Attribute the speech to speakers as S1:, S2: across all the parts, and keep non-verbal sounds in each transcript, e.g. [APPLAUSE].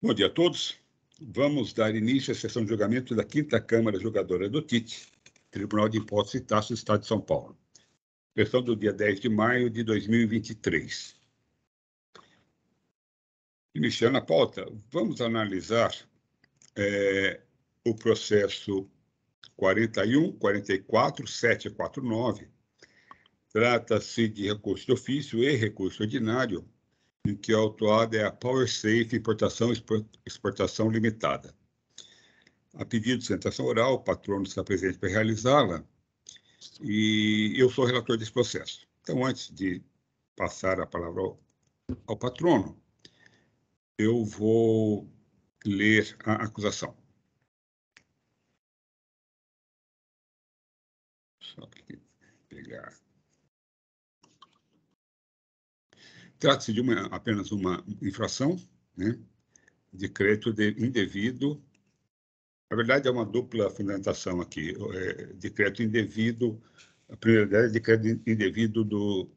S1: Bom dia a todos. Vamos dar início à sessão de julgamento da Quinta Câmara Julgadora do TIT, Tribunal de Impostos e Taxas do Estado de São Paulo. Sessão do dia 10 de maio de 2023. Iniciando a pauta, vamos analisar é, o processo 41, 44, 749. Trata-se de recurso de ofício e recurso ordinário em que a autuada é a Power Safe Importação Exportação Limitada. A pedido de sustentação oral, o patrono está presente para realizá-la e eu sou relator desse processo. Então, antes de passar
S2: a palavra ao, ao patrono, eu vou ler a acusação. Só que pegar. Trata-se de uma, apenas uma infração né, de crédito
S1: de indevido. Na verdade, é uma dupla fundamentação aqui, é, de crédito indevido, a ideia é de crédito indevido do,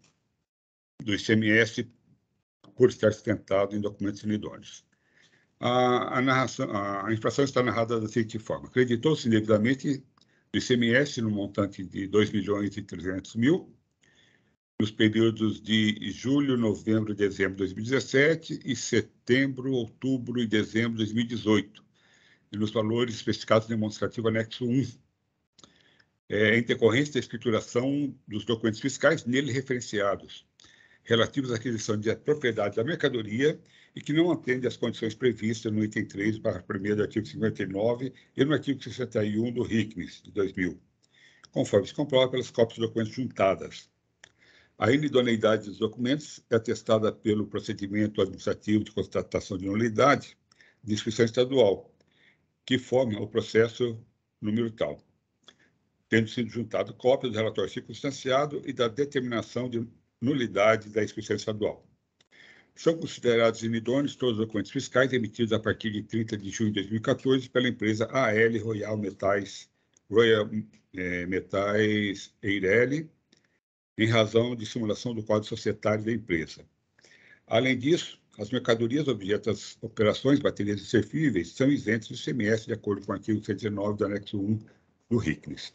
S1: do ICMS por estar sustentado em documentos inidôneos. A, a, narração, a infração está narrada da seguinte forma: acreditou-se indevidamente do ICMS no montante de 2 milhões e 300 mil nos períodos de julho, novembro e dezembro de 2017 e setembro, outubro e dezembro de 2018, e nos valores especificados no demonstrativo anexo 1, é, em decorrência da escrituração dos documentos fiscais nele referenciados, relativos à aquisição de propriedade da mercadoria e que não atende às condições previstas no item 3, barra 1 do artigo 59 e no artigo 61 do RICMES de 2000, conforme se comprova pelas cópias de documentos juntadas. A inidoneidade dos documentos é atestada pelo procedimento administrativo de constatação de nulidade de inscrição estadual, que forma o processo número tal, tendo sido juntado cópia do relatório circunstanciado e da determinação de nulidade da inscrição estadual. São considerados inidôneos todos os documentos fiscais emitidos a partir de 30 de junho de 2014 pela empresa AL Royal Metais, Royal eh, Metais Eireli, em razão de simulação do quadro societário da empresa. Além disso, as mercadorias, objetos, operações, baterias e servíveis são isentos do ICMS, de acordo com o artigo 119 do anexo 1 do RICNES.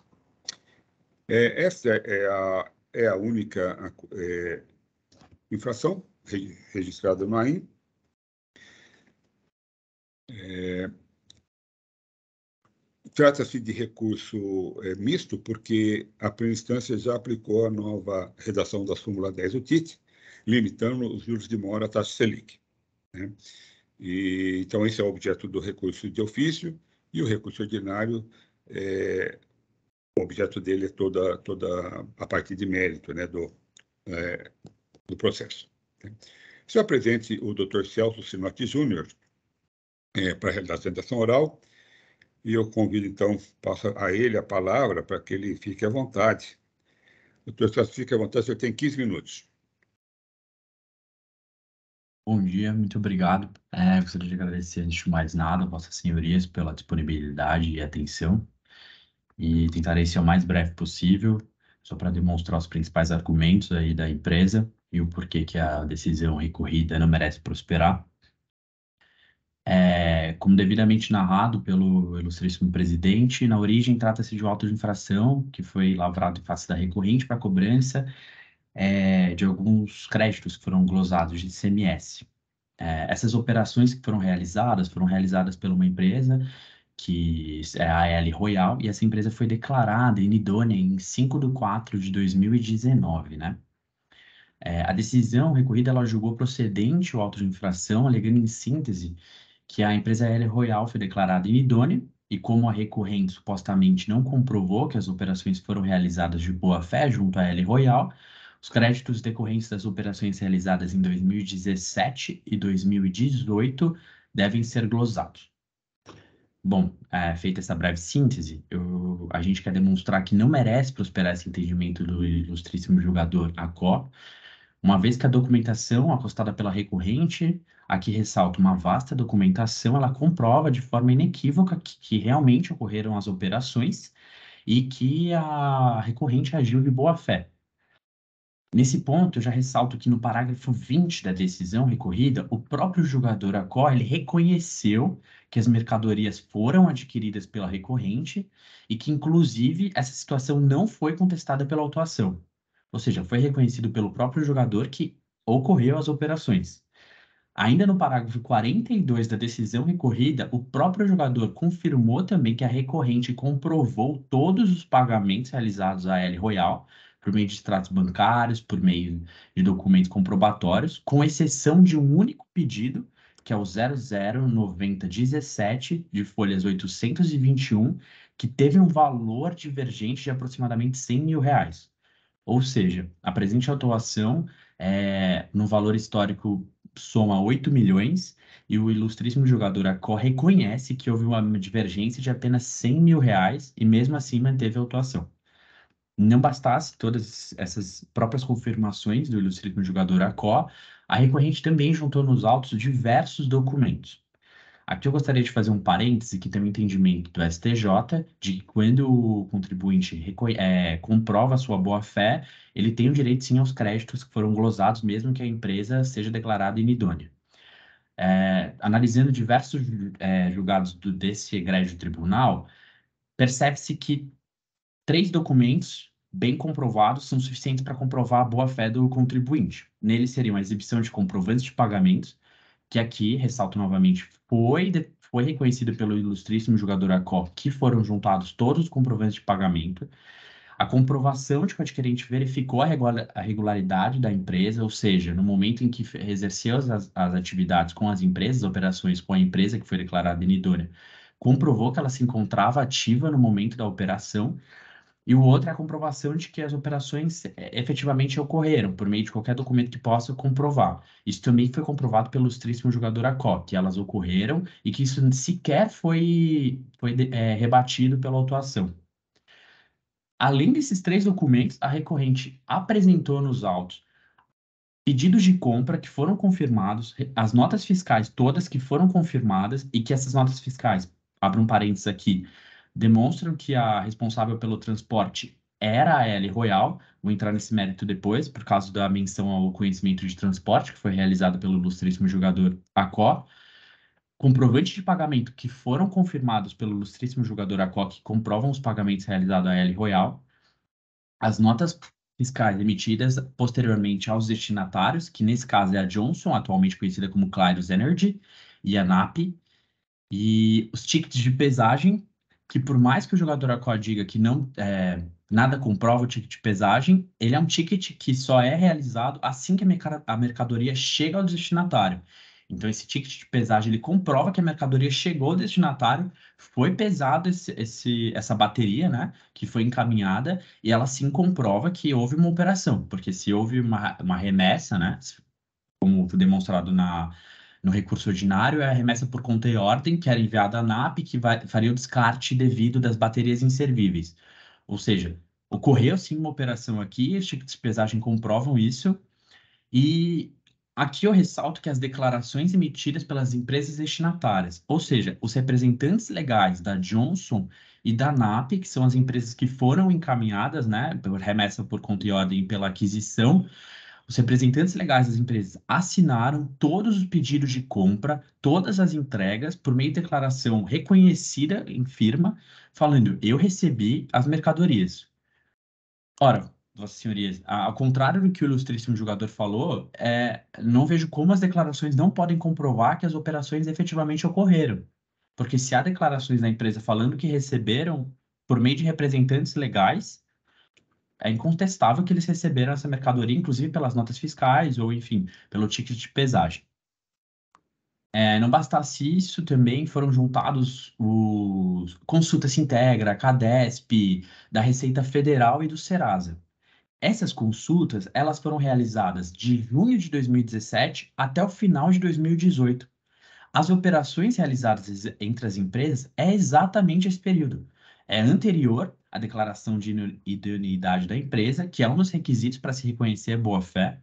S1: É, essa é a, é a única é, infração registrada no AIM. É, Trata-se de recurso é, misto, porque a primeira instância já aplicou a nova redação da súmula 10 do TIT, limitando os juros de mora à taxa Selic. Né? E, então, esse é o objeto do recurso de ofício, e o recurso ordinário, é, o objeto dele é toda, toda a parte de mérito né, do, é, do processo. Né? Está o Dr. Celso Sinotti Júnior é, para a redação oral, e eu convido, então, passo a ele a palavra para que ele fique à vontade. Doutor professor fique à vontade, você tem 15 minutos.
S3: Bom dia, muito obrigado. É, gostaria de agradecer, antes de mais nada, a Vossas Senhorias pela disponibilidade e atenção. E tentarei ser o mais breve possível, só para demonstrar os principais argumentos aí da empresa e o porquê que a decisão recorrida não merece prosperar. É, como devidamente narrado pelo ilustríssimo presidente, na origem trata-se de um auto de infração que foi lavrado em face da recorrente para cobrança é, de alguns créditos que foram glosados de ICMS. É, essas operações que foram realizadas foram realizadas pela uma empresa que é a L Royal e essa empresa foi declarada inidônea em 5 de 4 de 2019, né? É, a decisão recorrida ela julgou procedente o auto de infração, alegando em síntese que a empresa L Royal foi declarada inidônea e como a recorrente supostamente não comprovou que as operações foram realizadas de boa fé junto à L Royal, os créditos decorrentes das operações realizadas em 2017 e 2018 devem ser glosados. Bom, é, feita essa breve síntese, eu, a gente quer demonstrar que não merece prosperar esse entendimento do ilustríssimo julgador ACO, uma vez que a documentação acostada pela recorrente Aqui ressalta uma vasta documentação, ela comprova de forma inequívoca que, que realmente ocorreram as operações e que a recorrente agiu de boa fé. Nesse ponto, eu já ressalto que no parágrafo 20 da decisão recorrida, o próprio julgador Acor ele reconheceu que as mercadorias foram adquiridas pela recorrente e que, inclusive, essa situação não foi contestada pela autuação. Ou seja, foi reconhecido pelo próprio julgador que ocorreu as operações. Ainda no parágrafo 42 da decisão recorrida, o próprio jogador confirmou também que a recorrente comprovou todos os pagamentos realizados à L Royal por meio de extratos bancários, por meio de documentos comprobatórios, com exceção de um único pedido, que é o 009017, de folhas 821, que teve um valor divergente de aproximadamente 100 mil reais. Ou seja, a presente atuação é, no valor histórico soma 8 milhões e o ilustríssimo jogador Acó reconhece que houve uma divergência de apenas 100 mil reais e mesmo assim manteve a atuação. Não bastasse todas essas próprias confirmações do ilustríssimo jogador Acó, a recorrente também juntou nos autos diversos documentos. Aqui eu gostaria de fazer um parêntese que tem um entendimento do STJ de que quando o contribuinte é, comprova sua boa-fé, ele tem o direito sim aos créditos que foram glosados, mesmo que a empresa seja declarada inidônea. É, analisando diversos é, julgados do, desse egrégio tribunal, percebe-se que três documentos bem comprovados são suficientes para comprovar a boa-fé do contribuinte. Neles seriam a exibição de comprovantes de pagamentos, que aqui, ressalto novamente, foi, de, foi reconhecido pelo ilustríssimo jogador ACOR que foram juntados todos os comprovantes de pagamento, a comprovação de que o adquirente verificou a regularidade da empresa, ou seja, no momento em que exerceu as, as atividades com as empresas, operações com a empresa que foi declarada inidônea, comprovou que ela se encontrava ativa no momento da operação, e o outro é a comprovação de que as operações é, efetivamente ocorreram, por meio de qualquer documento que possa comprovar. Isso também foi comprovado pelo ilustríssimo jogador ACO, que elas ocorreram e que isso sequer foi, foi é, rebatido pela autuação. Além desses três documentos, a recorrente apresentou nos autos pedidos de compra que foram confirmados, as notas fiscais todas que foram confirmadas e que essas notas fiscais, abro um parênteses aqui, demonstram que a responsável pelo transporte era a L Royal, vou entrar nesse mérito depois, por causa da menção ao conhecimento de transporte que foi realizado pelo ilustríssimo jogador Acó. Comprovantes de pagamento que foram confirmados pelo ilustríssimo jogador Acó, que comprovam os pagamentos realizados à L Royal. As notas fiscais emitidas posteriormente aos destinatários, que nesse caso é a Johnson, atualmente conhecida como Claros Energy, e a NAP. E os tickets de pesagem que por mais que o jogador ACOA diga que não é, nada comprova o ticket de pesagem, ele é um ticket que só é realizado assim que a mercadoria chega ao destinatário. Então, esse ticket de pesagem ele comprova que a mercadoria chegou ao destinatário, foi pesada esse, esse, essa bateria, né, que foi encaminhada, e ela sim comprova que houve uma operação, porque se houve uma, uma remessa, né, como demonstrado na, no recurso ordinário, é a remessa por conta e ordem, que era enviada à NAP, que vai, faria o descarte devido das baterias inservíveis. Ou seja, ocorreu sim uma operação aqui, os tipos de pesagem comprovam isso. E aqui eu ressalto que as declarações emitidas pelas empresas destinatárias, ou seja, os representantes legais da Johnson e da NAP, que são as empresas que foram encaminhadas, né, por remessa por conta e ordem pela aquisição, os representantes legais das empresas assinaram todos os pedidos de compra, todas as entregas, por meio de declaração reconhecida em firma, falando: eu recebi as mercadorias. Ora, vossas senhorias, ao contrário do que o ilustríssimo jogador falou, é, não vejo como as declarações não podem comprovar que as operações efetivamente ocorreram. Porque se há declarações da empresa falando que receberam por meio de representantes legais, é incontestável que eles receberam essa mercadoria, inclusive pelas notas fiscais ou, enfim, pelo ticket de pesagem. É, não bastasse isso, também foram juntados os Consulta Se Integra, Cadesp, da Receita Federal e do Serasa. Essas consultas, elas foram realizadas de junho de 2017 até o final de 2018. As operações realizadas entre as empresas é exatamente esse período. É anterior a declaração de idoneidade da empresa, que é um dos requisitos para se reconhecer boa-fé,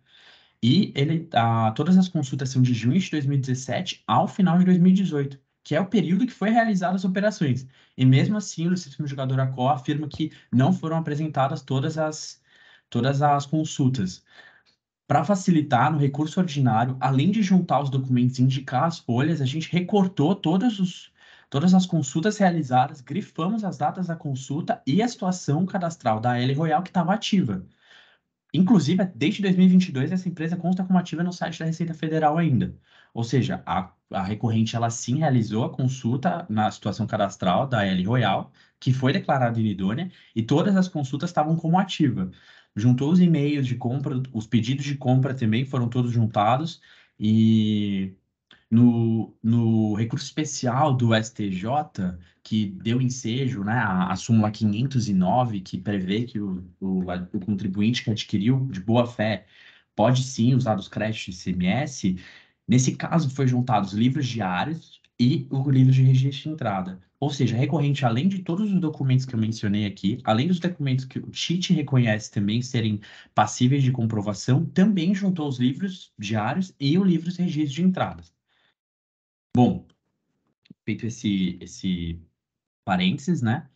S3: e ele, todas as consultas são de junho de 2017 ao final de 2018, que é o período que foi realizadas as operações. E mesmo assim, o Instituto Jogador ACO afirma que não foram apresentadas todas as, todas as consultas. Para facilitar no recurso ordinário, além de juntar os documentos e indicar as folhas, a gente recortou todos os Todas as consultas realizadas, grifamos as datas da consulta e a situação cadastral da L Royal que estava ativa. Inclusive, é, desde 2022, essa empresa consta como ativa no site da Receita Federal ainda. Ou seja, a, a recorrente ela sim realizou a consulta na situação cadastral da L Royal, que foi declarada inidônea, e todas as consultas estavam como ativa. Juntou os e-mails de compra, os pedidos de compra também foram todos juntados, e no, no recurso especial do STJ, que deu ensejo, né, à a súmula 509, que prevê que o, o, o contribuinte que adquiriu de boa fé pode sim usar os créditos de CMS, nesse caso foi juntados livros diários e o livro de registro de entrada. Ou seja, recorrente, além de todos os documentos que eu mencionei aqui, além dos documentos que o TIT reconhece também serem passíveis de comprovação, também juntou os livros diários e o livro de registro de entradas. Bom, feito esse, esse parênteses, né?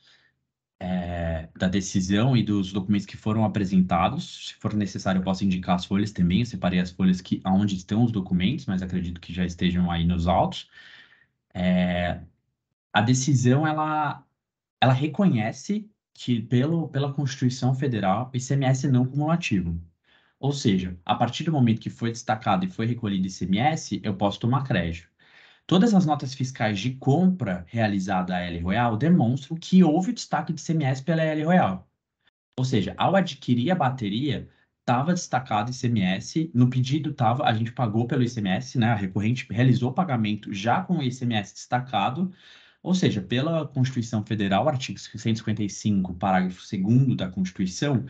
S3: É, da decisão e dos documentos que foram apresentados. Se for necessário, eu posso indicar as folhas também. Eu separei as folhas que aonde estão os documentos, mas acredito que já estejam aí nos autos. É, a decisão ela ela reconhece que pelo pela Constituição Federal o ICMS é não cumulativo. Ou seja, a partir do momento que foi destacado e foi recolhido ICMS, eu posso tomar crédito. Todas as notas fiscais de compra realizada à L Royal demonstram que houve o destaque de CMS pela L Royal. Ou seja, ao adquirir a bateria, estava destacado ICMS, no pedido estava, a gente pagou pelo ICMS, né? A recorrente realizou o pagamento já com o ICMS destacado, ou seja, pela Constituição Federal, artigo 155, parágrafo 2 da Constituição,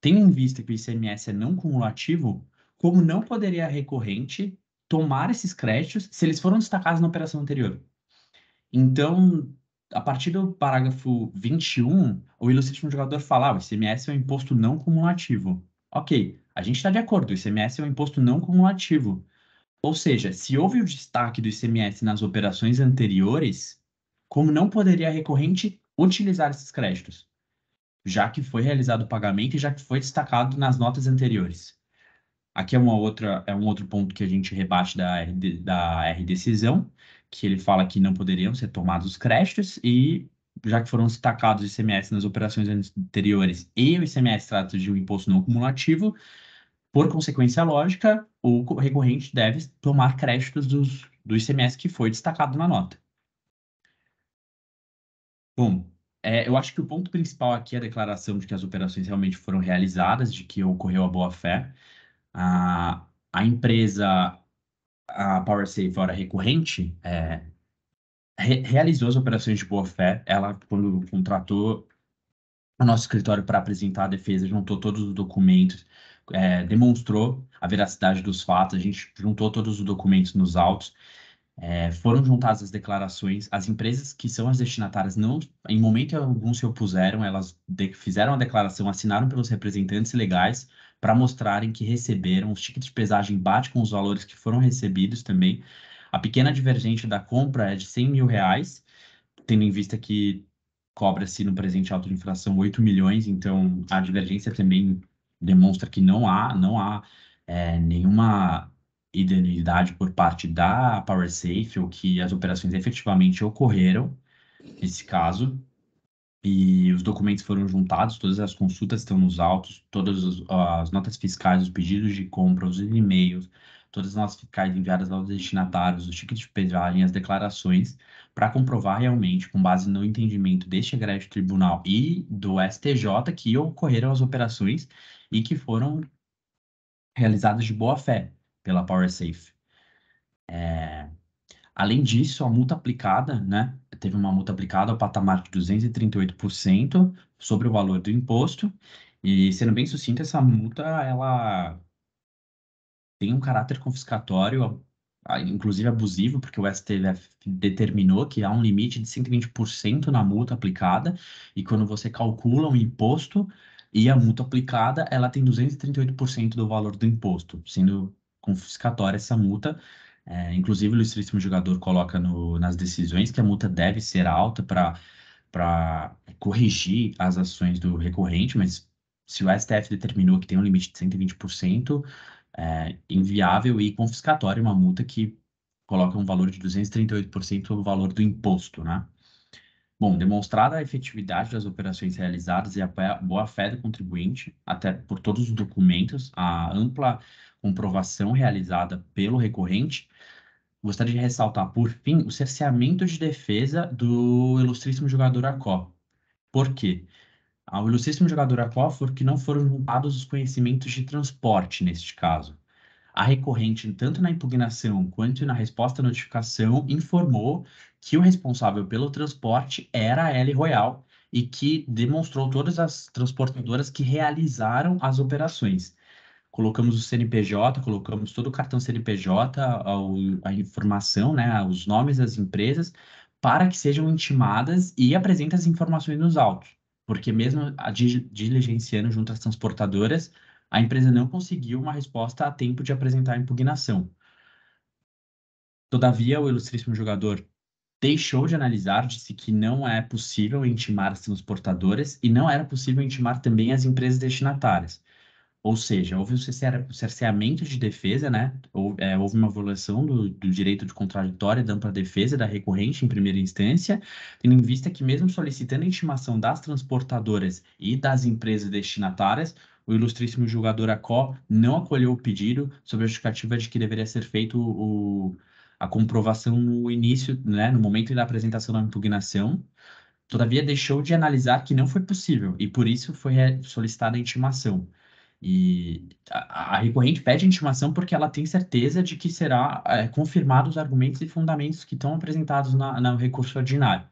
S3: tem em vista que o ICMS é não cumulativo, como não poderia a recorrente tomar esses créditos se eles foram destacados na operação anterior. Então, a partir do parágrafo 21, o ilustríssimo jogador fala: ah, o ICMS é um imposto não cumulativo. Ok, a gente está de acordo, o ICMS é um imposto não cumulativo. Ou seja, se houve o destaque do ICMS nas operações anteriores, como não poderia a recorrente utilizar esses créditos? Já que foi realizado o pagamento e já que foi destacado nas notas anteriores. Aqui é, uma outra, é um outro ponto que a gente rebate da, RD, da R-decisão, que ele fala que não poderiam ser tomados os créditos e, já que foram destacados o ICMS nas operações anteriores e o ICMS trata de um imposto não cumulativo, por consequência lógica, o recorrente deve tomar créditos dos, do ICMS que foi destacado na nota. Bom, é, eu acho que o ponto principal aqui é a declaração de que as operações realmente foram realizadas, de que ocorreu a boa-fé, a, a empresa, a PowerSafe, ora recorrente, é, re, realizou as operações de boa-fé. Ela, quando contratou o nosso escritório para apresentar a defesa, juntou todos os documentos, é, demonstrou a veracidade dos fatos, a gente juntou todos os documentos nos autos, é, foram juntadas as declarações, as empresas que são as destinatárias não, em momento algum se opuseram, elas fizeram a declaração, assinaram pelos representantes legais, para mostrarem que receberam. O ticket de pesagem bate com os valores que foram recebidos também. A pequena divergente da compra é de 100 mil reais, tendo em vista que cobra-se no presente alto de inflação 8 milhões, então a divergência também demonstra que não há, não há é, nenhuma idenidade por parte da PowerSafe ou que as operações efetivamente ocorreram nesse caso e os documentos foram juntados, todas as consultas estão nos autos, todas as notas fiscais, os pedidos de compra, os e-mails, todas as notas fiscais enviadas aos destinatários, os tickets de pesagem, as declarações, para comprovar realmente, com base no entendimento deste egrégio tribunal e do STJ, que ocorreram as operações e que foram realizadas de boa fé pela PowerSafe. É, Além disso, a multa aplicada, né, teve uma multa aplicada ao patamar de 238% sobre o valor do imposto. E sendo bem sucinta, essa multa ela tem um caráter confiscatório, inclusive abusivo, porque o STF determinou que há um limite de 120% na multa aplicada, e quando você calcula um imposto e a multa aplicada, ela tem 238% do valor do imposto, sendo confiscatória essa multa, é, inclusive, o ilustríssimo jogador coloca no, nas decisões que a multa deve ser alta para corrigir as ações do recorrente, mas se o STF determinou que tem um limite de 120%, é inviável e confiscatória uma multa que coloca um valor de 238% sobre o valor do imposto, né? Bom, demonstrada a efetividade das operações realizadas e a boa-fé do contribuinte, até por todos os documentos, a ampla comprovação realizada pelo recorrente, gostaria de ressaltar, por fim, o cerceamento de defesa do ilustríssimo jogador ACO. Por quê? Ao ah, ilustríssimo jogador ACO, que não foram juntados os conhecimentos de transporte, neste caso a recorrente, tanto na impugnação quanto na resposta à notificação, informou que o responsável pelo transporte era a L Royal e que demonstrou todas as transportadoras que realizaram as operações. Colocamos o CNPJ, colocamos todo o cartão CNPJ, a, a informação, né, os nomes das empresas, para que sejam intimadas e apresentem as informações nos autos. Porque mesmo a diligenciando junto às transportadoras, a empresa não conseguiu uma resposta a tempo de apresentar a impugnação. Todavia, o ilustríssimo jogador deixou de analisar, disse que não é possível intimar as transportadoras e não era possível intimar também as empresas destinatárias. Ou seja, houve um cerceamento de defesa, né? É, houve uma violação do, do direito de contraditória da ampla defesa da recorrente em primeira instância, tendo em vista que, mesmo solicitando a intimação das transportadoras e das empresas destinatárias, o ilustríssimo julgador Acó não acolheu o pedido sob a justificativa de que deveria ser feito o, a comprovação no início, né, no momento da apresentação da impugnação, todavia deixou de analisar que não foi possível e por isso foi solicitada a intimação. E a, a recorrente pede a intimação porque ela tem certeza de que será é, os argumentos e fundamentos que estão apresentados na, no recurso ordinário.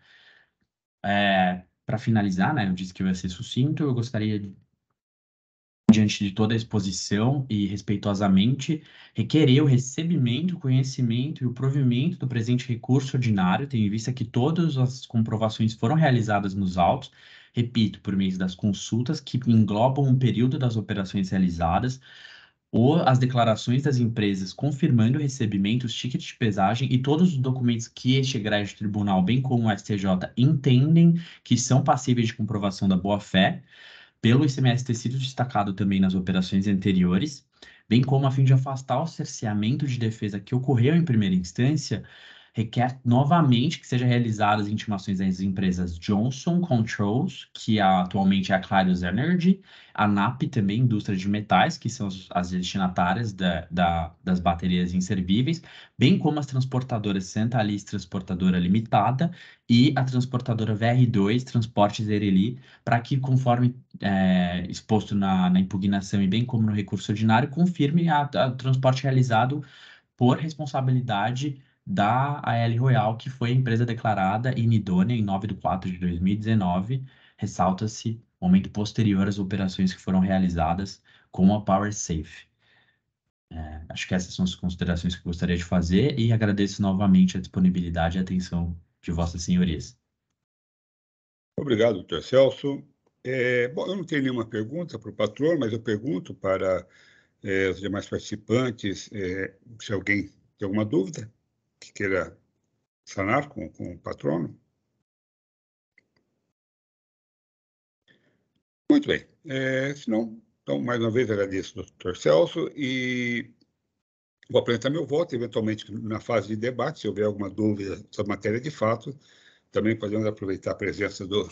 S3: É, Para finalizar, né, eu disse que eu ia ser sucinto, eu gostaria diante de toda a exposição e respeitosamente, requerer o recebimento, o conhecimento e o provimento do presente recurso ordinário, tendo em vista que todas as comprovações foram realizadas nos autos, repito, por meio das consultas que englobam o período das operações realizadas, ou as declarações das empresas confirmando o recebimento, os tickets de pesagem e todos os documentos que este egrégio tribunal, bem como o STJ, entendem que são passíveis de comprovação da boa-fé, pelo ICMS ter sido destacado também nas operações anteriores, bem como a fim de afastar o cerceamento de defesa que ocorreu em primeira instância, requer novamente que sejam realizadas intimações às empresas Johnson Controls, que atualmente é a Clarios Energy, a NAP também, indústria de metais, que são as destinatárias da, da, das baterias inservíveis, bem como as transportadoras Santa Alice Transportadora Limitada e a transportadora VR2 Transportes Ereli, para que, conforme é, exposto na, na, impugnação e bem como no recurso ordinário, confirme o transporte realizado por responsabilidade da AL Royal, que foi a empresa declarada inidônea em 9 de 4 de 2019, ressalta-se momento posterior às operações que foram realizadas com a PowerSafe. É, acho que essas são as considerações que eu gostaria de fazer e agradeço novamente a disponibilidade e atenção de vossas senhorias.
S1: Obrigado, doutor Celso. É, bom, eu não tenho nenhuma pergunta para o patrão, mas eu pergunto para é, os demais participantes é,
S2: se alguém tem alguma dúvida queira sanar com, com o patrono? Muito bem. É, se não, então, mais uma vez, agradeço ao doutor Celso e vou
S1: apresentar meu voto, eventualmente, na fase de debate, se houver alguma dúvida sobre matéria de fato, também podemos aproveitar a presença do,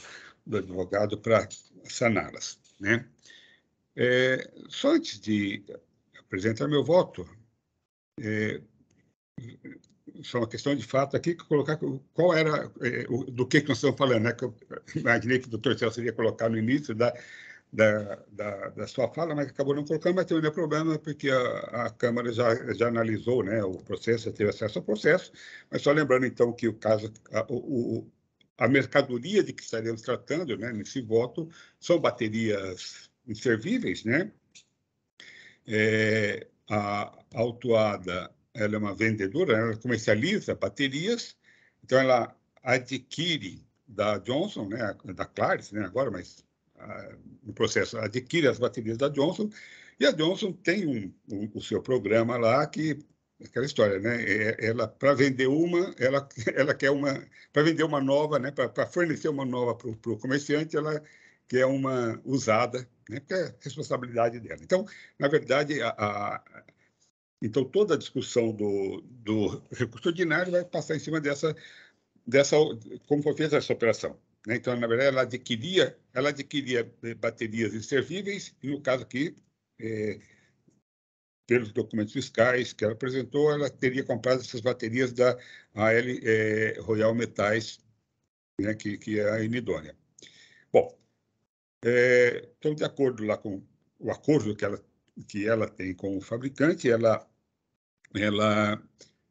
S1: do advogado para saná-las. Né? É, só antes de apresentar meu voto, é, só é uma questão de fato aqui, colocar qual era, é, do que, que nós estamos falando, né? Que eu imaginei que o doutor Celso seria colocar no início da, da, da, da, sua fala, mas acabou não colocando, mas também não é problema, porque a, a Câmara já, já analisou né, o processo, já teve acesso ao processo, mas só lembrando, então, que o caso, a, o, a mercadoria de que estaremos tratando né, nesse voto são baterias inservíveis, né? É, a autuada ela é uma vendedora, ela comercializa baterias, então ela adquire da Johnson, né, da Claris, né, agora, mas ah, no processo adquire as baterias da Johnson e a Johnson tem um, um, o seu programa lá que aquela história, né? É, ela para vender uma, ela [LAUGHS] ela quer uma para vender uma nova, né? Para fornecer uma nova para o comerciante, ela quer uma usada, né? Porque é responsabilidade dela. Então, na verdade, a, então, toda a discussão do, do recurso ordinário vai passar em cima dessa, dessa como foi feita essa operação. Né? Então, na verdade, ela adquiria, ela adquiria eh, baterias inservíveis, e no caso aqui, é, pelos documentos fiscais que ela apresentou, ela teria comprado essas baterias da AL é, eh, Royal Metais, né, que, que, é a Enidônia. Bom, é, então, de acordo lá com o acordo que ela, que ela tem com o fabricante, ela ela,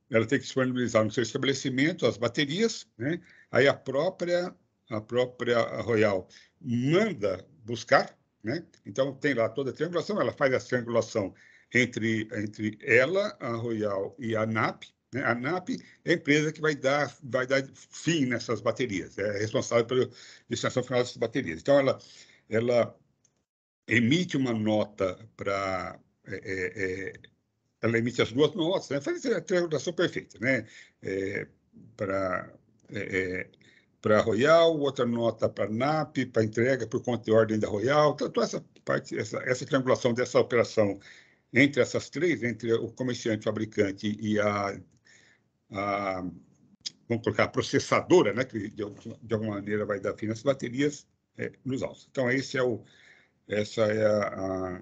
S1: ela tem que disponibilizar no seu estabelecimento as baterias, né? aí a própria, a própria Royal manda buscar, né? então tem lá toda a triangulação, ela faz a triangulação entre, entre ela, a Royal e a NAP, a nap né? é a empresa que vai dar, vai dar fim nessas baterias, é responsável pela destinação final dessas baterias. Então, ela, ela emite uma nota para é, é, é ela emite as duas notas, né? faz a triangulação perfeita, né? É, para é, é para Royal, outra nota para NAP, para entrega por conta de ordem da Royal, então, toda essa parte, essa, essa triangulação dessa operação entre essas três, entre o comerciante, o fabricante e a, a vamos colocar, a processadora, né, que de, de alguma maneira vai dar fim nas baterias, é, nos autos. Então, esse é o, essa é a,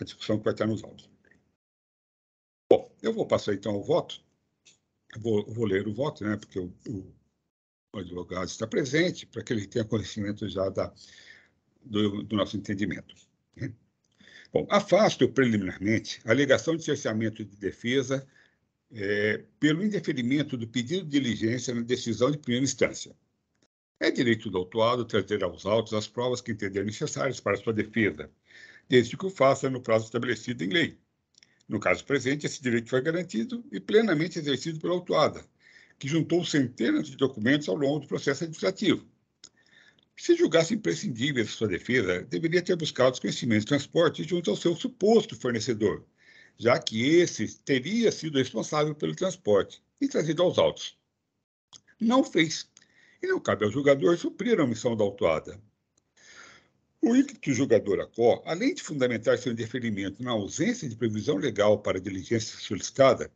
S1: a discussão que vai estar nos autos. Eu vou passar então ao voto. Vou, vou ler o voto, né? Porque o, o advogado está presente, para que ele tenha conhecimento já da, do, do nosso entendimento. Né? Bom, afasto preliminarmente a alegação de cerceamento de defesa é, pelo indeferimento do pedido de diligência na decisão de primeira instância. É direito do autuado trazer aos autos as provas que entender necessárias para sua defesa, desde que o faça no prazo estabelecido em lei. No caso presente, esse direito foi garantido e plenamente exercido pela autuada, que juntou centenas de documentos ao longo do processo administrativo. Se julgasse imprescindível sua defesa, deveria ter buscado os conhecimentos de transporte junto ao seu suposto fornecedor, já que esse teria sido responsável pelo transporte e trazido aos autos. Não fez, e não cabe ao julgador suprir a omissão da autuada, o item que o jogador além de fundamentar seu indeferimento na ausência de previsão legal para a diligência solicitada,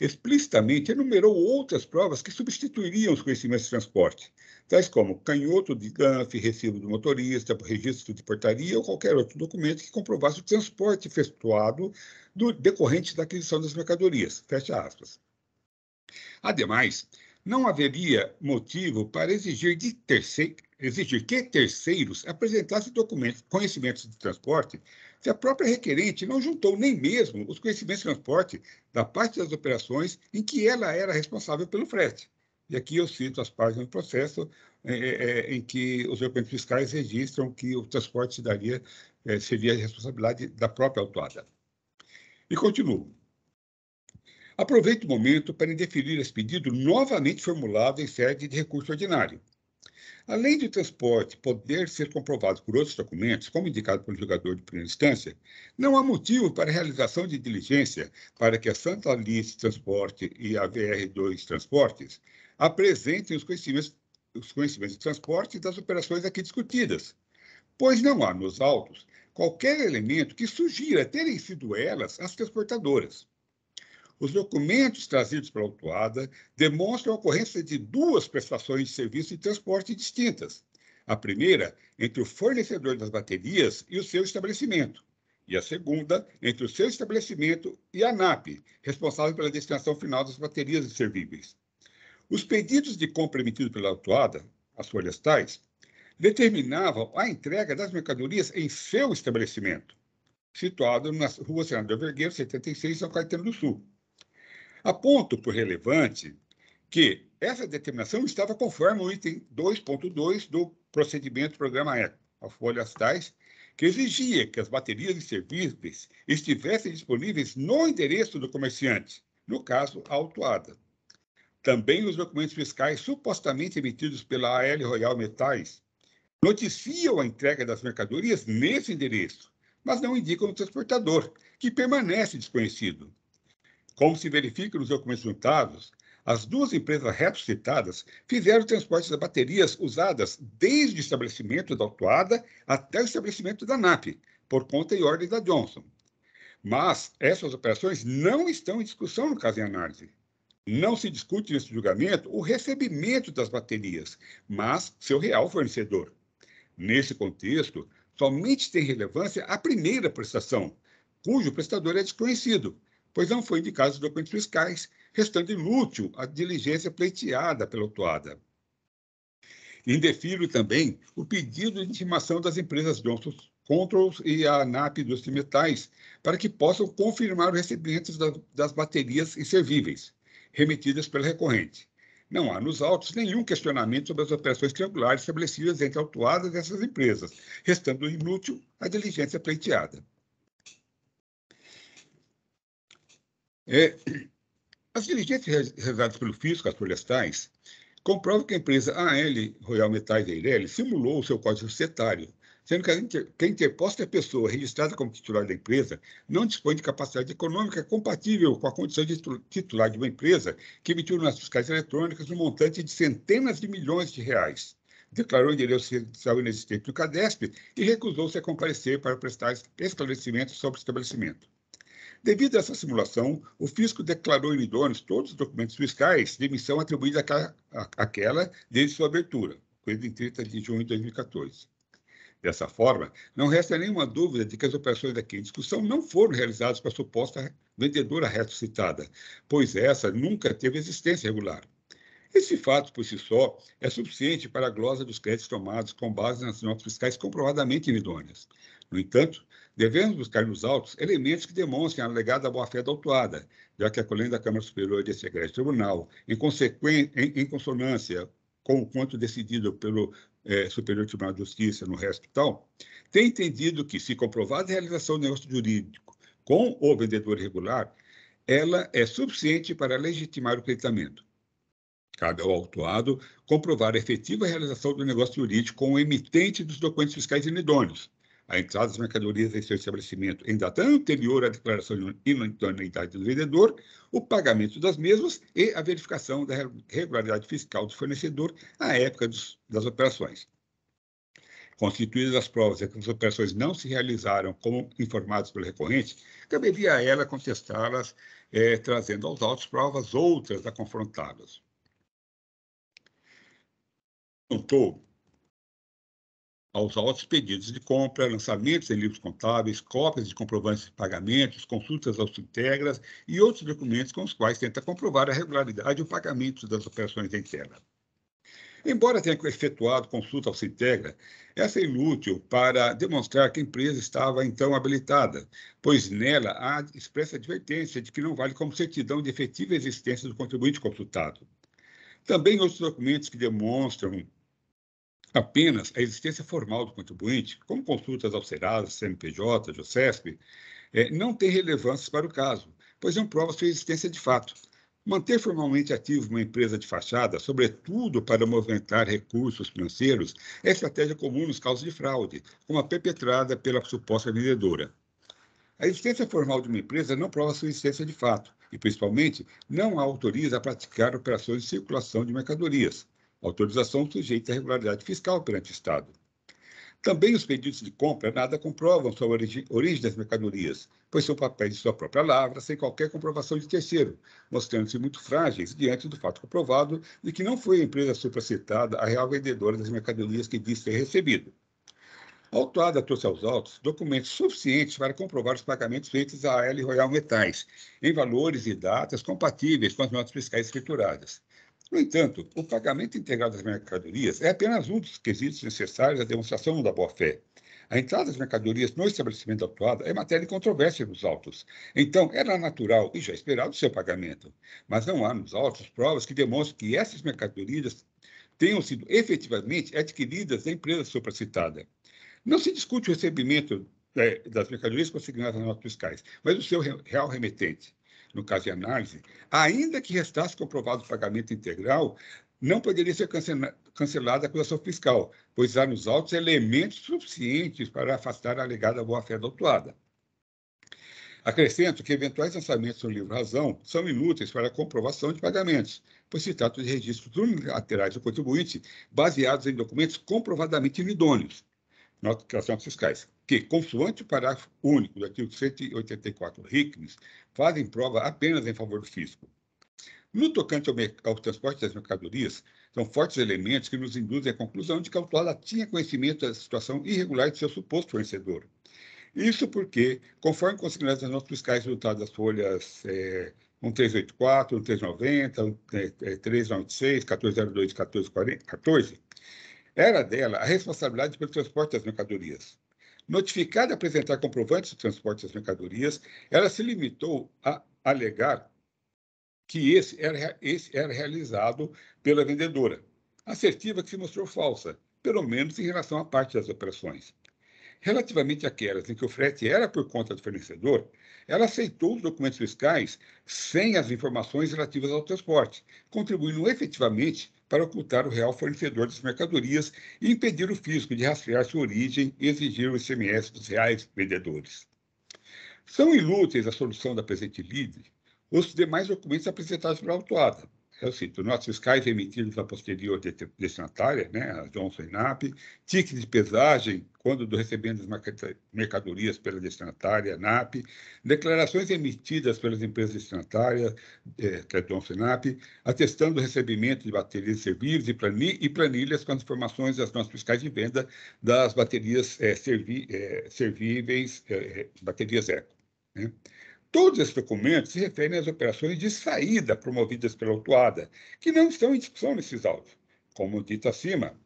S1: explicitamente enumerou outras provas que substituiriam os conhecimentos de transporte, tais como canhoto de GANF, recibo do motorista, registro de portaria ou qualquer outro documento que comprovasse o transporte efetuado do decorrente da aquisição das mercadorias. Fecha aspas. Ademais, não haveria motivo para exigir, de exigir que terceiros apresentassem documentos, conhecimentos de transporte se a própria requerente não juntou nem mesmo os conhecimentos de transporte da parte das operações em que ela era responsável pelo frete. E aqui eu cito as páginas do processo é, é, é em que os documentos fiscais registram que o transporte daria, é, seria a responsabilidade da própria autuada. E continuo. Aproveito o momento para indeferir esse pedido novamente formulado em sede de recurso ordinário. Além do transporte poder ser comprovado por outros documentos, como indicado pelo julgador de primeira instância, não há motivo para a realização de diligência para que a Santa Alice Transporte e a VR2 Transportes apresentem os conhecimentos, os conhecimentos de transporte das operações aqui discutidas, pois não há nos autos qualquer elemento que sugira terem sido elas as transportadoras. Os documentos trazidos pela autuada demonstram a ocorrência de duas prestações de serviço de transporte distintas. A primeira, entre o fornecedor das baterias e o seu estabelecimento, e a segunda, entre o seu estabelecimento e a ANAP, responsável pela destinação final das baterias servíveis. Os pedidos de compra emitidos pela autuada, as folhas tais, determinavam a entrega das mercadorias em seu estabelecimento, situado na Rua Senador Vergueiro, 76, São Caetano do Sul, Aponto por relevante que essa determinação estava conforme o item 2.2 do procedimento do programa ECO, a folha tais, que exigia que as baterias e serviços estivessem disponíveis no endereço do comerciante, no caso, a autuada. Também os documentos fiscais supostamente emitidos pela AL Royal Metais noticiam a entrega das mercadorias nesse endereço, mas não indicam o transportador, que permanece desconhecido. Como se verifica nos documentos juntados, as duas empresas ressuscitadas fizeram transportes de baterias usadas desde o estabelecimento da autuada até o estabelecimento da NAP, por conta e ordem da Johnson. Mas essas operações não estão em discussão no caso em análise. Não se discute nesse julgamento o recebimento das baterias, mas seu real fornecedor. Nesse contexto, somente tem relevância a primeira prestação, cujo prestador é desconhecido, pois não foi indicados documentos fiscais, restando inútil a diligência pleiteada pela autuada. Indefiro também o pedido de intimação das empresas Johnson Controls e a ANAP dos Metais para que possam confirmar os recebimentos das baterias inservíveis, remetidas pela recorrente. Não há nos autos nenhum questionamento sobre as operações triangulares estabelecidas entre autuadas dessas empresas, restando inútil a diligência pleiteada. É, as diligências realizadas pelo fisco, as florestais, comprovam que a empresa AL Royal Metais Eireli simulou o seu código societário, sendo que a, inter, que a interposta pessoa registrada como titular da empresa não dispõe de capacidade econômica compatível com a condição de titular de uma empresa que emitiu nas fiscais eletrônicas um montante de centenas de milhões de reais. Declarou o endereço inexistente no CADESP e recusou-se a comparecer para prestar esclarecimentos sobre o estabelecimento. Devido a essa simulação, o fisco declarou inidôneos todos os documentos fiscais de emissão atribuída àquela, desde sua abertura, coisa em 30 de junho de 2014. Dessa forma, não resta nenhuma dúvida de que as operações daqui em discussão não foram realizadas com a suposta vendedora reto citada, pois essa nunca teve existência regular. Esse fato, por si só, é suficiente para a glosa dos créditos tomados com base nas notas fiscais comprovadamente inidôneas. No entanto, Devemos buscar nos autos elementos que demonstrem a alegada boa-fé da autuada, já que a colenda da Câmara Superior de Secreto Tribunal, em, em, em consonância com o quanto decidido pelo eh, Superior Tribunal de Justiça no resto tal, tem entendido que, se comprovada a realização do negócio jurídico com o vendedor irregular, ela é suficiente para legitimar o creditamento. Cabe ao autuado comprovar a efetiva realização do negócio jurídico com o emitente dos documentos fiscais inidôneos, a entrada das mercadorias em seu estabelecimento em data anterior à declaração de inutilidade do vendedor, o pagamento das mesmas e a verificação da regularidade fiscal do fornecedor à época dos, das operações. Constituídas as provas de que as operações não se realizaram como informados pelo recorrente, caberia a ela contestá-las, eh, trazendo aos autos provas outras a confrontá-las. Contou aos autos pedidos de compra, lançamentos em livros contábeis, cópias de comprovantes de pagamentos, consultas aos integras e outros documentos com os quais tenta comprovar a regularidade e o pagamento das operações da Integra. Embora tenha efetuado consulta ao Sintegra, essa é inútil para demonstrar que a empresa estava então habilitada, pois nela há expressa advertência de que não vale como certidão de efetiva existência do contribuinte consultado. Também outros documentos que demonstram Apenas a existência formal do contribuinte, como consultas ao Serasa, CNPJ, JOCESP, é, não tem relevância para o caso, pois não prova sua existência de fato. Manter formalmente ativa uma empresa de fachada, sobretudo para movimentar recursos financeiros, é estratégia comum nos casos de fraude, como a perpetrada pela suposta vendedora. A existência formal de uma empresa não prova sua existência de fato e, principalmente, não a autoriza a praticar operações de circulação de mercadorias autorização sujeita à regularidade fiscal perante o Estado. Também os pedidos de compra nada comprovam sua origem das mercadorias, pois são papéis de sua própria lavra, sem qualquer comprovação de terceiro, mostrando-se muito frágeis diante do fato comprovado de que não foi a empresa supracitada a real vendedora das mercadorias que disse ter recebido. A autuada trouxe aos autos documentos suficientes para comprovar os pagamentos feitos à AL Royal Metais, em valores e datas compatíveis com as notas fiscais escrituradas no entanto, o pagamento integrado das mercadorias é apenas um dos quesitos necessários à demonstração da boa-fé. A entrada das mercadorias no estabelecimento autuado é matéria de controvérsia nos autos. Então, era natural e já esperado o seu pagamento. Mas não há nos autos provas que demonstrem que essas mercadorias tenham sido efetivamente adquiridas da empresa supracitada. Não se discute o recebimento é, das mercadorias consignadas nas notas fiscais, mas o seu real remetente no caso de análise, ainda que restasse comprovado o pagamento integral, não poderia ser cancelada a acusação fiscal, pois há nos autos elementos suficientes para afastar a alegada boa-fé da autuada. Acrescento que eventuais lançamentos no livro razão são inúteis para a comprovação de pagamentos, pois se trata de registros unilaterais do contribuinte baseados em documentos comprovadamente inidôneos Notificações fiscais que, consoante o parágrafo único do artigo 184 RICMES, fazem prova apenas em favor do fisco. No tocante ao, ao, transporte das mercadorias, são fortes elementos que nos induzem à conclusão de que a autuada tinha conhecimento da situação irregular de seu suposto fornecedor. Isso porque, conforme consignados nas notas fiscais resultados das folhas é, 1384, 1390, 1396, 1402 e 1414, é, é, era dela a responsabilidade pelo transporte das mercadorias notificada a apresentar comprovantes de transporte das mercadorias, ela se limitou a alegar que esse era, esse era realizado pela vendedora, assertiva que se mostrou falsa, pelo menos em relação à parte das operações. Relativamente àquelas em que o frete era por conta do fornecedor, ela aceitou os documentos fiscais sem as informações relativas ao transporte, contribuindo efetivamente para ocultar o real fornecedor das mercadorias e impedir o fisco de rastrear sua origem e exigir o ICMS dos reais vendedores. São inúteis a solução da presente lide os demais documentos apresentados pela autuada, eu cito, notas fiscais emitidos a posterior destinatária, né, a Johnson NAP, tique de pesagem quando do recebendo as mercadorias pela destinatária, NAP, declarações emitidas pelas empresas destinatárias, eh, é, Johnson NAP, atestando o recebimento de baterias servíveis serviços e, e planilhas com as informações das notas fiscais de venda das baterias é, servi, é, servíveis, é, baterias eco. Né? Todos esses documentos se referem às operações de saída promovidas pela autuada, que não estão em discussão nesses autos. Como dito acima,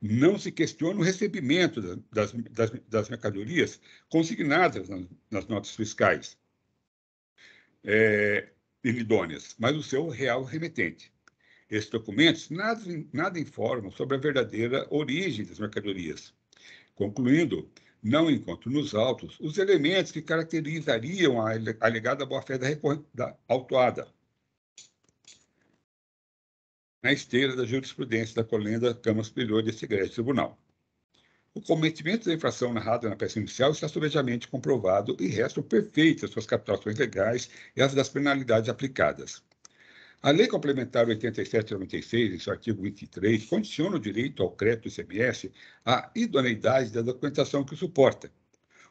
S1: não se questiona o recebimento das, das, das mercadorias consignadas nas, nas notas fiscais é, inidôneas, mas o seu real remetente. Esses documentos nada, nada informam sobre a verdadeira origem das mercadorias. Concluindo, não encontro nos autos os elementos que caracterizariam a alegada boa-fé da, da autuada. Na esteira da jurisprudência da colenda Câmara Superior desse egrégio tribunal. O cometimento da infração narrada na peça inicial está subejamente comprovado e restam perfeitas suas captações legais e as das penalidades aplicadas. A Lei Complementar 8796, em seu artigo 23, condiciona o direito ao crédito ICMS à idoneidade da documentação que o suporta.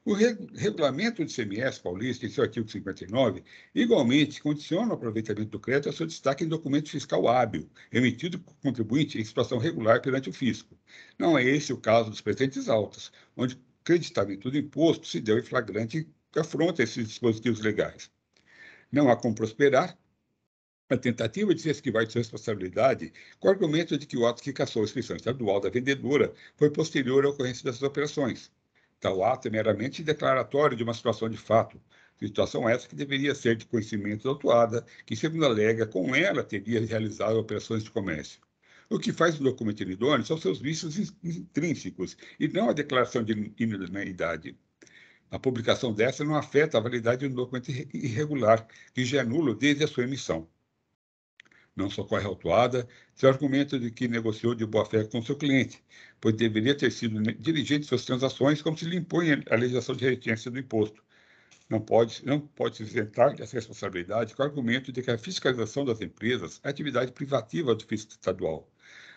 S1: O regulamento do ICMS paulista, em seu artigo 59, igualmente condiciona o aproveitamento do crédito a seu destaque em documento fiscal hábil, emitido por contribuinte em situação regular perante o fisco. Não é esse o caso dos presentes altos, onde o creditamento do imposto se deu em flagrante afronta a esses dispositivos legais. Não há como prosperar a tentativa de se esquivar de sua responsabilidade com o argumento de que o ato que cassou a inscrição estadual da vendedora foi posterior à ocorrência dessas operações. Tal ato é meramente declaratório de uma situação de fato, situação essa que deveria ser de conhecimento da autuada, que, segundo alega, com ela teria realizado operações de comércio. O que faz o documento inidôneo são seus vícios intrínsecos e não a declaração de inidoneidade. A publicação dessa não afeta a validade do documento irregular, que já é nulo desde a sua emissão não socorre autuada, seu argumento de que negociou de boa-fé com seu cliente, pois deveria ter sido dirigente de suas transações, como se lhe impõe a legislação de reticência do imposto. Não pode, não pode se isentar dessa responsabilidade com o argumento de que a fiscalização das empresas é atividade privativa do fisco estadual.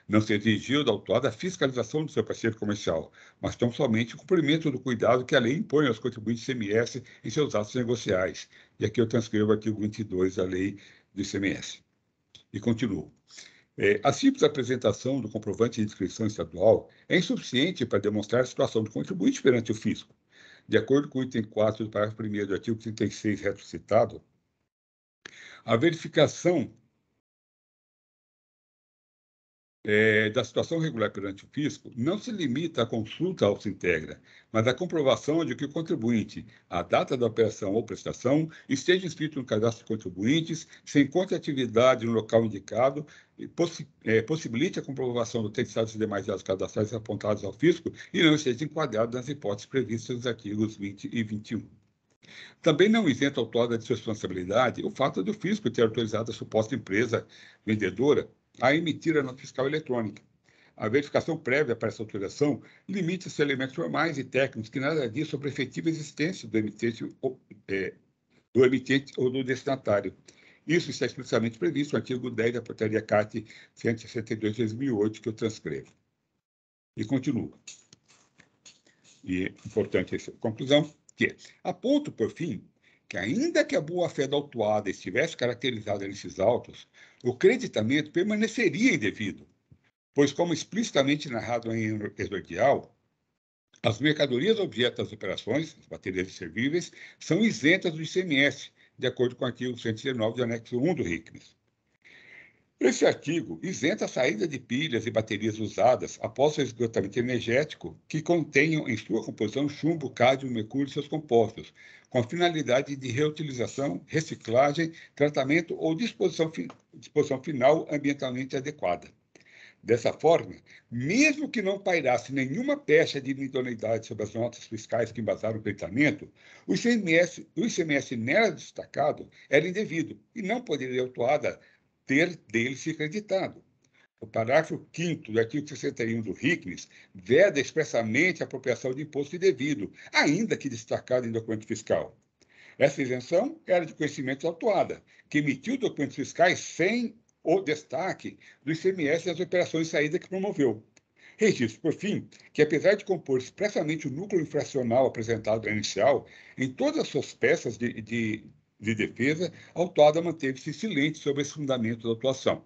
S1: Não se exigiu da autuada a fiscalização do seu parceiro comercial, mas tão somente o cumprimento do cuidado que a lei impõe aos contribuintes CMS em seus atos negociais. E aqui eu transcrevo o artigo 22 da lei do CMS. E continuo. É, a simples apresentação do comprovante de inscrição estadual é insuficiente para demonstrar a situação do contribuinte perante o fisco. De acordo
S2: com o item 4 do parágrafo 1 do artigo 36, reto a verificação é, da situação regular
S1: perante o fisco não se limita à consulta ao Sintegra, mas à comprovação de que o contribuinte, à data da operação ou prestação, esteja inscrito no cadastro de contribuintes, se encontre atividade no local indicado, possi é, possibilite a comprovação do testado de demais dados cadastrais apontados ao fisco e não esteja enquadrado nas hipóteses previstas nos artigos 20 e 21. Também não isenta o de da responsabilidade o fato de o fisco ter autorizado a suposta empresa vendedora a emitir a nota fiscal eletrônica. A verificação prévia para essa autorização limita-se a elementos formais e técnicos que nada diz sobre a efetiva existência do emitente, ou, é, do emitente ou do destinatário. Isso está explicitamente previsto no artigo 10 da portaria CAT 162 2008, que eu transcrevo. E continua. E importante essa conclusão, que é, aponto, por fim, que, ainda que a boa-fé da autuada estivesse caracterizada nesses autos, o creditamento permaneceria indevido, pois, como explicitamente narrado em exordial, as mercadorias objeto das operações, as baterias servíveis, são isentas do ICMS, de acordo com o artigo 119 do anexo 1 do RICMES. Esse artigo isenta a saída de pilhas e baterias usadas após o esgotamento energético que contenham em sua composição chumbo, cádmio, mercúrio e seus compostos, com a finalidade de reutilização, reciclagem, tratamento ou disposição, disposição final ambientalmente adequada. Dessa forma, mesmo que não pairasse nenhuma pecha de inidoneidade sobre as notas fiscais que embasaram o tratamento, o ICMS, o ICMS nela destacado era indevido e não poderia ser autuada ter dele se acreditado. O parágrafo 5 do artigo 61 do RICNES veda expressamente a apropriação de imposto devido, ainda que destacado em documento fiscal. Essa isenção era de conhecimento autuada, que emitiu documentos fiscais sem o destaque do ICMS das operações de saída que promoveu. Registro, por fim, que apesar de compor expressamente o núcleo infracional apresentado inicial, em todas as suas peças de, de de defesa, a autuada manteve-se silente sobre esse fundamento da atuação.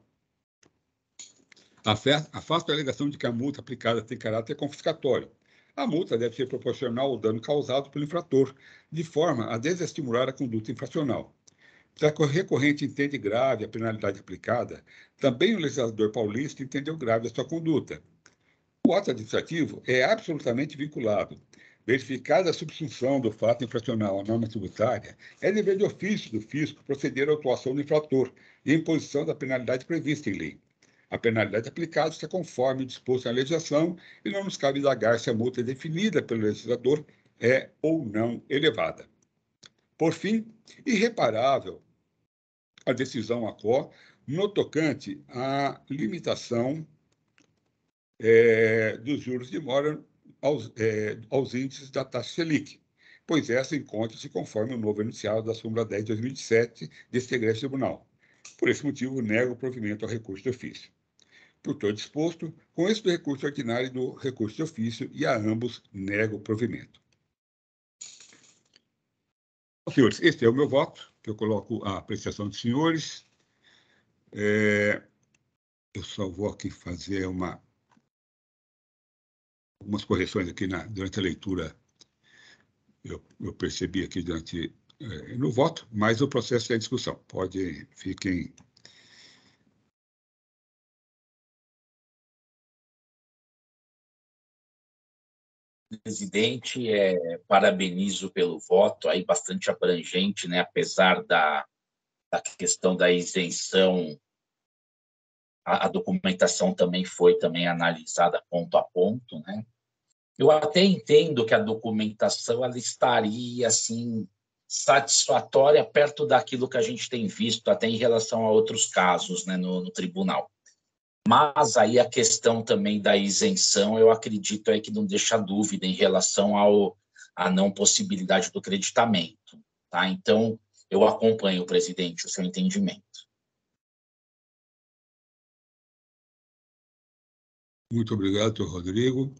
S1: Afasta a alegação de que a multa aplicada tem caráter confiscatório. A multa deve ser proporcional ao dano causado pelo infrator, de forma a desestimular a conduta infracional. Já que o recorrente entende grave a penalidade aplicada, também o legislador paulista entendeu grave a sua conduta. O ato administrativo é absolutamente vinculado Verificada a subsunção do fato infracional à norma tributária, é dever de ofício do fisco proceder à atuação do infrator e imposição da penalidade prevista em lei. A penalidade aplicada está conforme disposto na legislação e não nos cabe indagar se a multa definida pelo legislador é ou não elevada. Por fim, irreparável a decisão ACO no tocante à limitação é, dos juros de mora aos, é, aos índices da taxa Selic, pois essa encontra-se conforme o novo enunciado da súmula 10 de 2007 deste Egrégio tribunal. Por esse motivo, nego o provimento ao recurso de ofício. Por todo disposto, com esse do recurso ordinário e do recurso de ofício, e a ambos nego o provimento. Senhores, este é o meu voto, que eu coloco à apreciação dos senhores. É, eu só vou aqui fazer uma algumas correções aqui na, durante a leitura, eu,
S2: eu percebi aqui durante é, no voto, mas o processo é discussão. Pode, fiquem. Presidente, é, parabenizo
S3: pelo voto, aí bastante abrangente, né, apesar da, da questão da isenção a, a, documentação também foi também analisada ponto a ponto, né? Eu até entendo que a documentação ela estaria assim satisfatória perto daquilo que a gente tem visto até em relação a outros casos, né, no, no tribunal. Mas aí a questão também da isenção, eu acredito aí que não deixa dúvida em relação ao a não possibilidade do creditamento, tá? Então, eu acompanho, presidente, o seu entendimento.
S2: Muito obrigado, Rodrigo.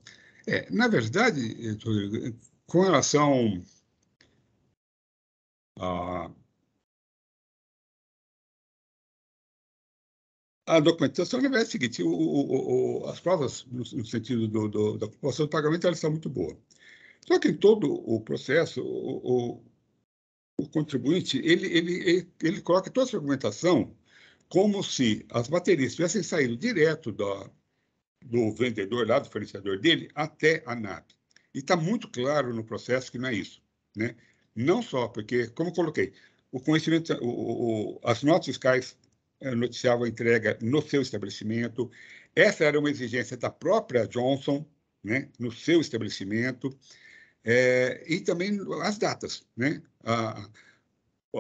S2: É, na verdade, eh, Rodrigo, com relação à
S1: A documentação, na verdade, é o seguinte: o, o, o, as provas, no, no sentido do, do, da comprovação do pagamento, elas são muito boas. Só que em todo o processo, o, contribuinte ele, ele, ele, ele, coloca toda a sua argumentação como se as baterias tivessem saído direto da, do vendedor lá, do fornecedor dele, até a NAP. E está muito claro no processo que não é isso. Né? Não só porque, como coloquei, o conhecimento, o, o, as notas fiscais eh, noticiavam a entrega no seu estabelecimento. Essa era uma exigência da própria Johnson, né, no seu estabelecimento. É, e também as datas. Né? A,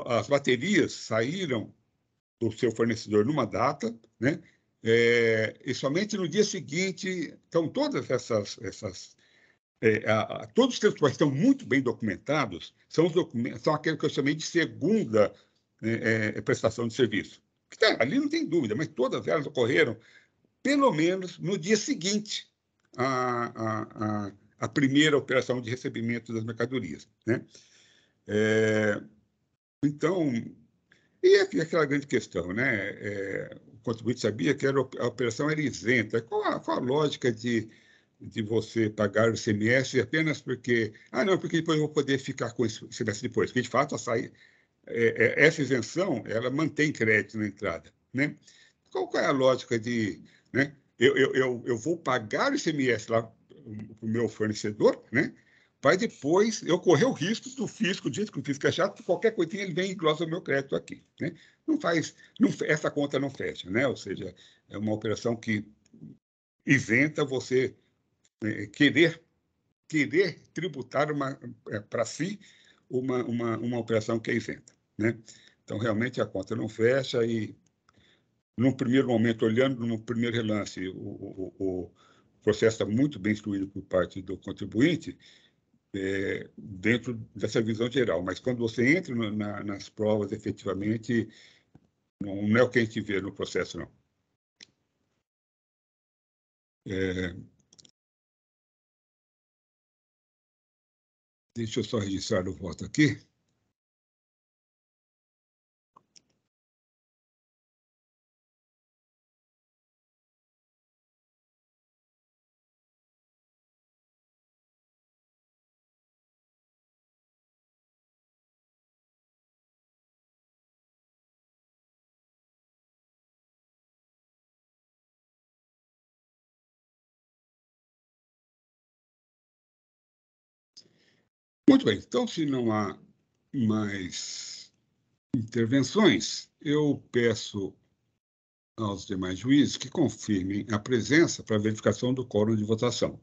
S1: as baterias saíram do seu fornecedor numa data, né? É, e somente no dia seguinte, então todas essas, essas é, a, a, todos os textos estão muito bem documentados, são os documentos, são aqueles que eu chamei de segunda né, é, é, prestação de serviço. Que tá, ali não tem dúvida, mas todas elas ocorreram pelo menos no dia seguinte à, primeira operação de recebimento das mercadorias, né? É, então e aqui é é aquela grande questão, né? É, o contribuinte sabia que era, a operação era isenta. Qual a, qual a lógica de, de você pagar o CMS apenas porque. Ah, não, porque depois eu vou poder ficar com o CMS depois. Porque, de fato, a sair, é, é, essa isenção ela mantém crédito na entrada. Né? Qual é a lógica de. Né? Eu, eu, eu, eu vou pagar o CMS lá para o meu fornecedor, né? vai depois eu correr o risco do fisco, diz que o fisco é chato, qualquer coisinha ele vem e glossa o meu crédito aqui. Né? Não faz, não, essa conta não fecha, né? Ou seja, é uma operação que isenta você é, querer querer tributar é, para si uma, uma, uma operação que é isenta, né? Então realmente a conta não fecha e num primeiro momento olhando no primeiro relance o, o, o processo está muito bem instruído por parte do contribuinte é, dentro dessa visão geral. Mas quando você entra na, nas provas, efetivamente, não, não, é o que a gente vê no processo, não. É...
S4: Deixa eu só registrar o voto aqui.
S2: Muito bem, então se não há mais intervenções, eu peço aos demais juízes que confirmem a presença para verificação do quórum de votação.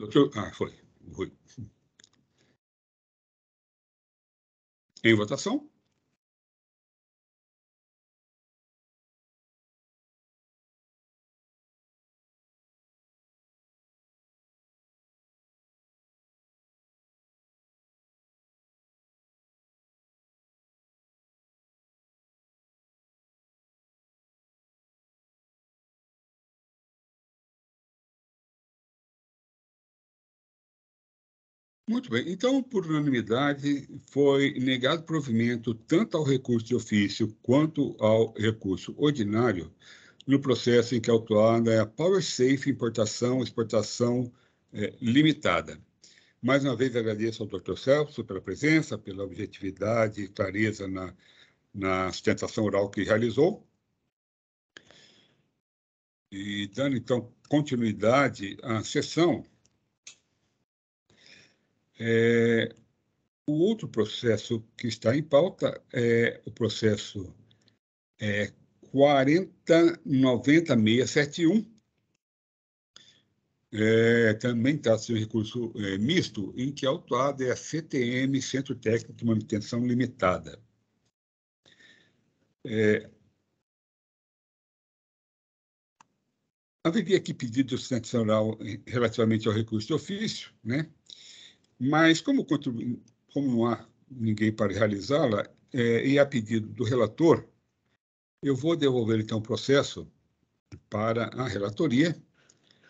S4: Doutor, ah, foi. foi. em votação.
S2: Muito bem. Então, por unanimidade, foi negado provimento tanto ao recurso de ofício quanto ao
S1: recurso ordinário no processo em que autuada é a PowerSafe Importação Exportação eh, Limitada. Mais uma vez agradeço ao Dr. Celso pela presença, pela objetividade e clareza na, na sustentação oral que realizou. E dando, então, continuidade à sessão,
S2: é,
S1: o outro processo que está em pauta é o processo é, 4090.671, é, também trata-se de um recurso é, misto, em que a autuada é a CTM,
S2: Centro Técnico de Manutenção Limitada. É, haveria aqui pedido de oral
S1: relativamente ao recurso de ofício, né? Mas, como, como não há ninguém para realizá-la, é, e a pedido do relator, eu vou devolver, então, o processo para a relatoria.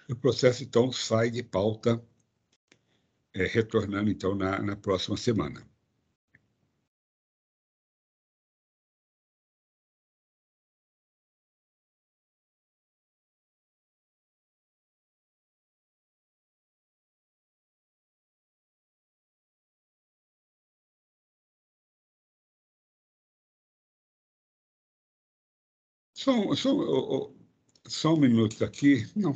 S1: O processo,
S2: então, sai de pauta, é, retornando, então, na, na próxima semana.
S4: Só, só, só um minuto aqui. Não,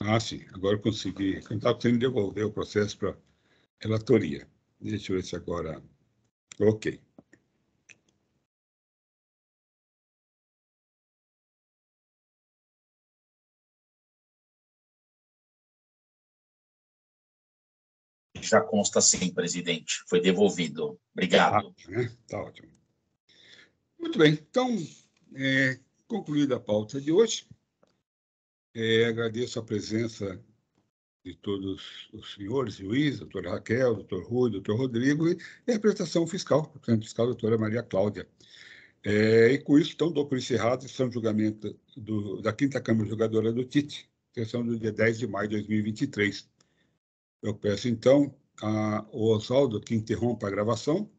S2: Ah, sim. Agora consegui. Eu estava tá tendo devolver o processo para relatoria. Deixa eu ver se agora... Ok. Já consta sim, presidente. Foi devolvido. Obrigado. Está ah, né? Tá ótimo. Muito bem. Então, é,
S1: concluída a pauta de hoje, é, agradeço a presença de todos os senhores, Luiz, doutora Raquel, doutor Rui, doutor Rodrigo, e a representação fiscal, a fiscal, doutora Maria Cláudia. É, e com isso, então, dou por encerrado a sessão de julgamento do, da Quinta Câmara Julgadora do Tite, sessão do dia 10 de maio de 2023.
S2: Eu peço, então, ao Oswaldo que interrompa a gravação